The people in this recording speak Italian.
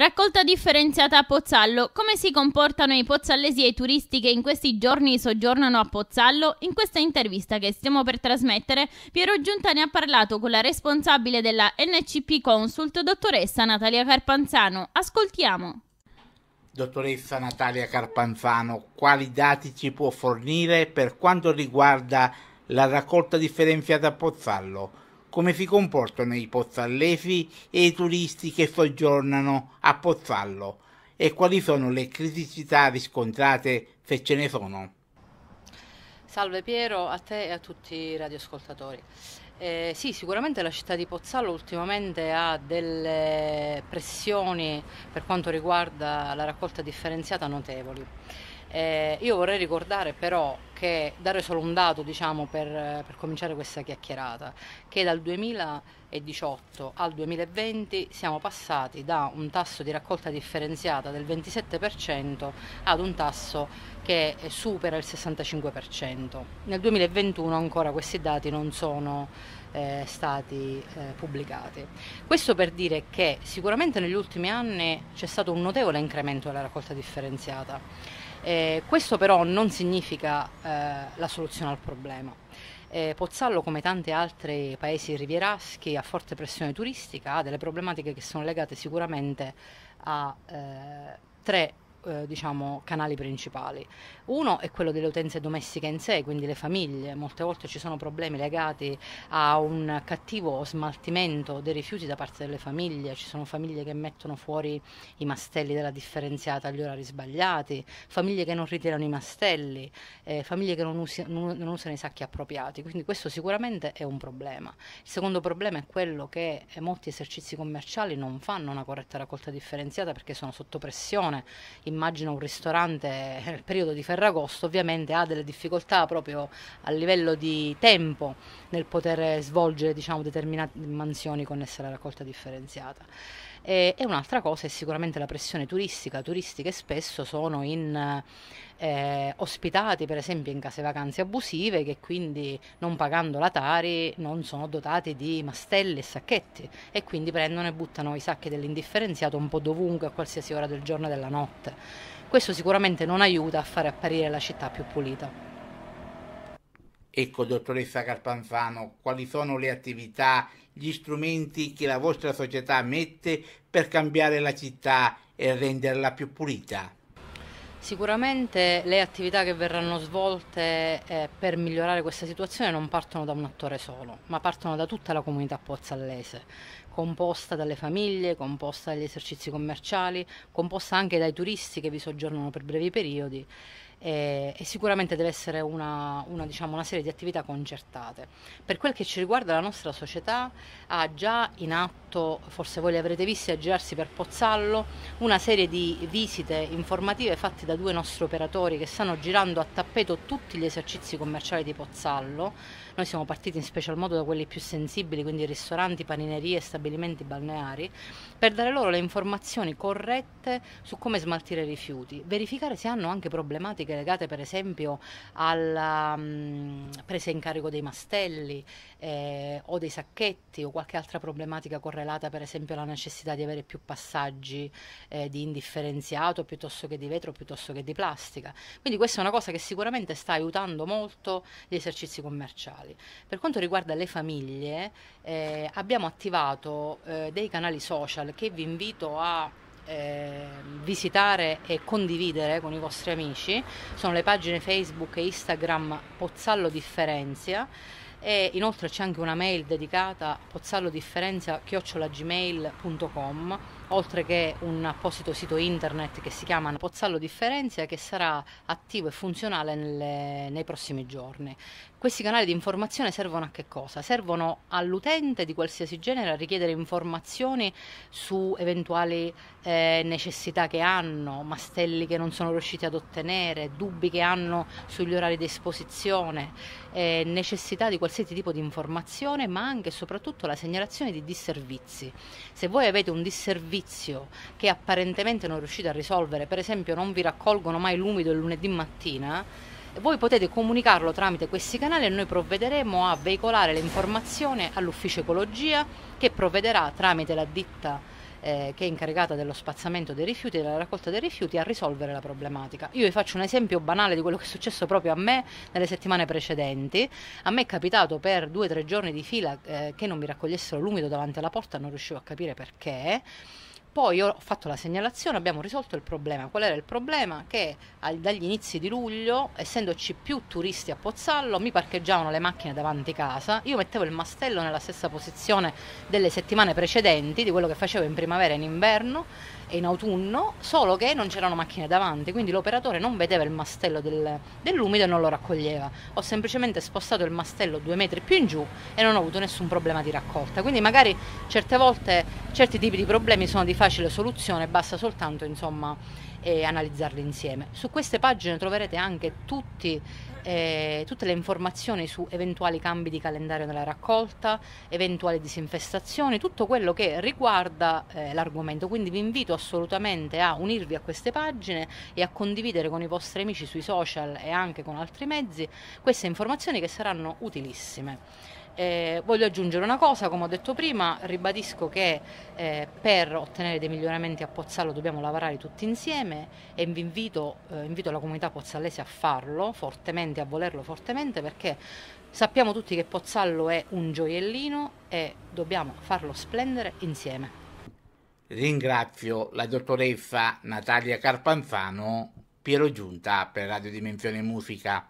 Raccolta differenziata a Pozzallo. Come si comportano i pozzallesi e i turisti che in questi giorni soggiornano a Pozzallo? In questa intervista che stiamo per trasmettere, Piero Giunta ne ha parlato con la responsabile della NCP Consult, dottoressa Natalia Carpanzano. Ascoltiamo. Dottoressa Natalia Carpanzano, quali dati ci può fornire per quanto riguarda la raccolta differenziata a Pozzallo? come si comportano i pozzallesi e i turisti che soggiornano a Pozzallo e quali sono le criticità riscontrate se ce ne sono. Salve Piero, a te e a tutti i radioascoltatori. Eh, sì, sicuramente la città di Pozzallo ultimamente ha delle pressioni per quanto riguarda la raccolta differenziata notevoli. Eh, io vorrei ricordare però che dare solo un dato diciamo, per, per, cominciare questa chiacchierata, che dal 2018 al 2020 siamo passati da un tasso di raccolta differenziata del 27% ad un tasso che supera il 65%. Nel 2021 ancora questi dati non sono eh, stati eh, pubblicati. Questo per dire che sicuramente negli ultimi anni c'è stato un notevole incremento della raccolta differenziata eh, questo però non significa eh, la soluzione al problema. Eh, Pozzallo, come tanti altri paesi rivieraschi, a forte pressione turistica, ha delle problematiche che sono legate sicuramente a eh, tre eh, diciamo, canali principali. Uno è quello delle utenze domestiche in sé, quindi le famiglie. Molte volte ci sono problemi legati a un cattivo smaltimento dei rifiuti da parte delle famiglie. Ci sono famiglie che mettono fuori i mastelli della differenziata agli orari sbagliati, famiglie che non ritirano i mastelli, eh, famiglie che non, usi, non usano i sacchi appropriati. Quindi questo sicuramente è un problema. Il secondo problema è quello che eh, molti esercizi commerciali non fanno una corretta raccolta differenziata perché sono sotto pressione immagino un ristorante eh, nel periodo di Ferragosto ovviamente ha delle difficoltà proprio a livello di tempo nel poter svolgere diciamo, determinate mansioni connesse alla raccolta differenziata e, e un'altra cosa è sicuramente la pressione turistica, turisti che spesso sono in, eh, ospitati per esempio in case vacanze abusive che quindi non pagando la Tari non sono dotati di mastelli e sacchetti e quindi prendono e buttano i sacchi dell'indifferenziato un po' dovunque a qualsiasi ora del giorno e della notte. Questo sicuramente non aiuta a fare apparire la città più pulita. Ecco, dottoressa Carpanzano, quali sono le attività, gli strumenti che la vostra società mette per cambiare la città e renderla più pulita? Sicuramente le attività che verranno svolte eh, per migliorare questa situazione non partono da un attore solo, ma partono da tutta la comunità pozzallese, composta dalle famiglie, composta dagli esercizi commerciali, composta anche dai turisti che vi soggiornano per brevi periodi e, e sicuramente deve essere una, una, diciamo, una, serie di attività concertate. Per quel che ci riguarda la nostra società ha già in atto, forse voi le avrete viste a girarsi per Pozzallo, una serie di visite informative fatte da due nostri operatori che stanno girando a tappeto tutti gli esercizi commerciali di Pozzallo. Noi siamo partiti in special modo da quelli più sensibili, quindi ristoranti, paninerie stabilimenti balneari, per dare loro le informazioni corrette su come smaltire i rifiuti, verificare se hanno anche problematiche problematiche legate per esempio alla mm, presa in carico dei mastelli eh, o dei sacchetti o qualche altra problematica correlata per esempio alla necessità di avere più passaggi eh, di indifferenziato piuttosto che di vetro piuttosto che di plastica. Quindi questa è una cosa che sicuramente sta aiutando molto gli esercizi commerciali. Per quanto riguarda le famiglie eh, abbiamo attivato eh, dei canali social che vi invito a eh, visitare e condividere con i vostri amici sono le pagine Facebook e Instagram Pozzallo Differenzia e inoltre c'è anche una mail dedicata a pozzallodifferenzia.gmail.com oltre che un apposito sito internet che si chiama Pozzallo Differenzia che sarà attivo e funzionale nelle, nei prossimi giorni. Questi canali di informazione servono a che cosa? Servono all'utente di qualsiasi genere a richiedere informazioni su eventuali eh, necessità che hanno, mastelli che non sono riusciti ad ottenere, dubbi che hanno sugli orari di esposizione, eh, necessità di qualsiasi tipo di informazione, ma anche e soprattutto la segnalazione di disservizi. Se voi avete un disservizio che apparentemente non riuscite a risolvere, per esempio non vi raccolgono mai l'umido il lunedì mattina, voi potete comunicarlo tramite questi canali e noi provvederemo a veicolare l'informazione all'ufficio ecologia che provvederà tramite la ditta eh, che è incaricata dello spazzamento dei rifiuti e della raccolta dei rifiuti a risolvere la problematica. Io vi faccio un esempio banale di quello che è successo proprio a me nelle settimane precedenti. A me è capitato per due o tre giorni di fila eh, che non mi raccogliessero l'umido davanti alla porta, non riuscivo a capire perché. Poi ho fatto la segnalazione, abbiamo risolto il problema. Qual era il problema? Che dagli inizi di luglio, essendoci più turisti a Pozzallo, mi parcheggiavano le macchine davanti casa, io mettevo il mastello nella stessa posizione delle settimane precedenti, di quello che facevo in primavera in inverno e in autunno, solo che non c'erano macchine davanti, quindi l'operatore non vedeva il mastello del, dell'umido e non lo raccoglieva. Ho semplicemente spostato il mastello due metri più in giù e non ho avuto nessun problema di raccolta. Quindi magari certe volte certi tipi di problemi sono di facile soluzione, basta soltanto insomma, eh, analizzarli insieme. Su queste pagine troverete anche tutti, eh, tutte le informazioni su eventuali cambi di calendario della raccolta, eventuali disinfestazioni, tutto quello che riguarda eh, l'argomento. Quindi vi invito assolutamente a unirvi a queste pagine e a condividere con i vostri amici sui social e anche con altri mezzi queste informazioni che saranno utilissime. Eh, voglio aggiungere una cosa, come ho detto prima, ribadisco che eh, per ottenere dei miglioramenti a Pozzallo dobbiamo lavorare tutti insieme e vi invito, eh, invito la comunità pozzallese a farlo fortemente, a volerlo fortemente perché sappiamo tutti che Pozzallo è un gioiellino e dobbiamo farlo splendere insieme. Ringrazio la dottoressa Natalia Carpanzano, Piero Giunta per Radio Dimensione Musica.